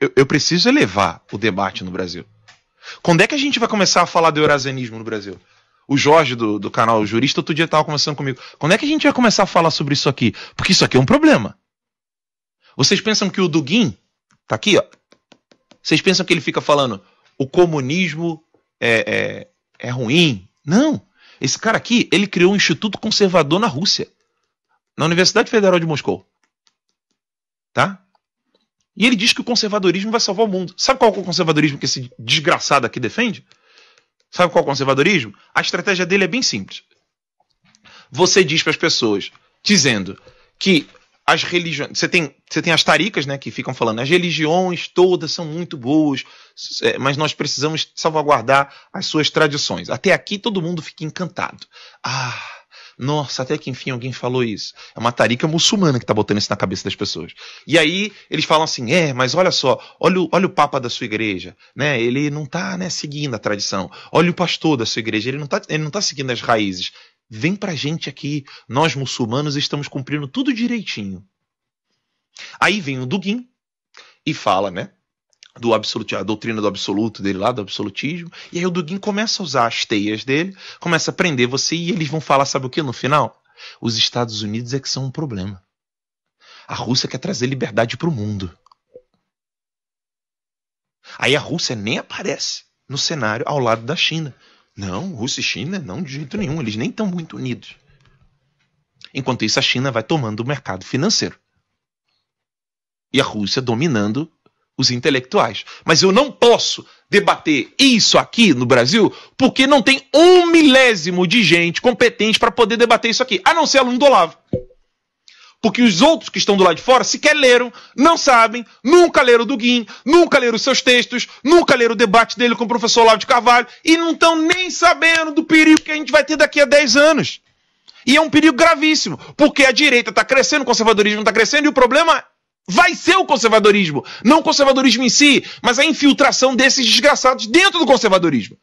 eu, eu preciso elevar o debate no Brasil. Quando é que a gente vai começar a falar do eurasianismo no Brasil? O Jorge do, do canal Jurista outro dia estava conversando comigo. Quando é que a gente vai começar a falar sobre isso aqui? Porque isso aqui é um problema. Vocês pensam que o Dugin tá aqui, ó? Vocês pensam que ele fica falando o comunismo é, é, é ruim? Não. Esse cara aqui, ele criou um instituto conservador na Rússia, na Universidade Federal de Moscou, tá? E ele diz que o conservadorismo vai salvar o mundo. Sabe qual é o conservadorismo que esse desgraçado aqui defende? Sabe qual é o conservadorismo? A estratégia dele é bem simples. Você diz para as pessoas, dizendo que as religiões. Você tem, você tem as taricas, né, que ficam falando, as religiões todas são muito boas, é, mas nós precisamos salvaguardar as suas tradições. Até aqui todo mundo fica encantado. Ah nossa, até que enfim alguém falou isso. É uma tarica muçulmana que tá botando isso na cabeça das pessoas. E aí eles falam assim: é, mas olha só, olha o, olha o Papa da sua igreja, né? Ele não tá né, seguindo a tradição. Olha o pastor da sua igreja, ele não tá, ele não tá seguindo as raízes. Vem pra gente aqui, nós muçulmanos estamos cumprindo tudo direitinho. Aí vem o Duguin e fala, né? do absoluto, a doutrina do absoluto dele lá, do absolutismo. E aí o Dugin começa a usar as teias dele, começa a prender você e eles vão falar, sabe o que no final? Os Estados Unidos é que são um problema. A Rússia quer trazer liberdade para o mundo. Aí a Rússia nem aparece no cenário ao lado da China. Não, Rússia e China não de jeito nenhum, eles nem estão muito unidos. Enquanto isso, a China vai tomando o mercado financeiro. E a Rússia dominando os intelectuais. Mas eu não posso debater isso aqui no Brasil porque não tem um milésimo de gente competente para poder debater isso aqui, a não ser aluno do Olavo. Porque os outros que estão do lado de fora sequer leram, não sabem, nunca leram o Duguin, nunca leram os seus textos, nunca leram o debate dele com o professor Olavo de Carvalho e não estão nem sabendo do perigo que a gente vai ter daqui a 10 anos. E é um perigo gravíssimo, porque a direita está crescendo, o conservadorismo está crescendo e o problema vai ser o conservadorismo. Não o conservadorismo em si, mas a infiltração desses desgraçados dentro do conservadorismo.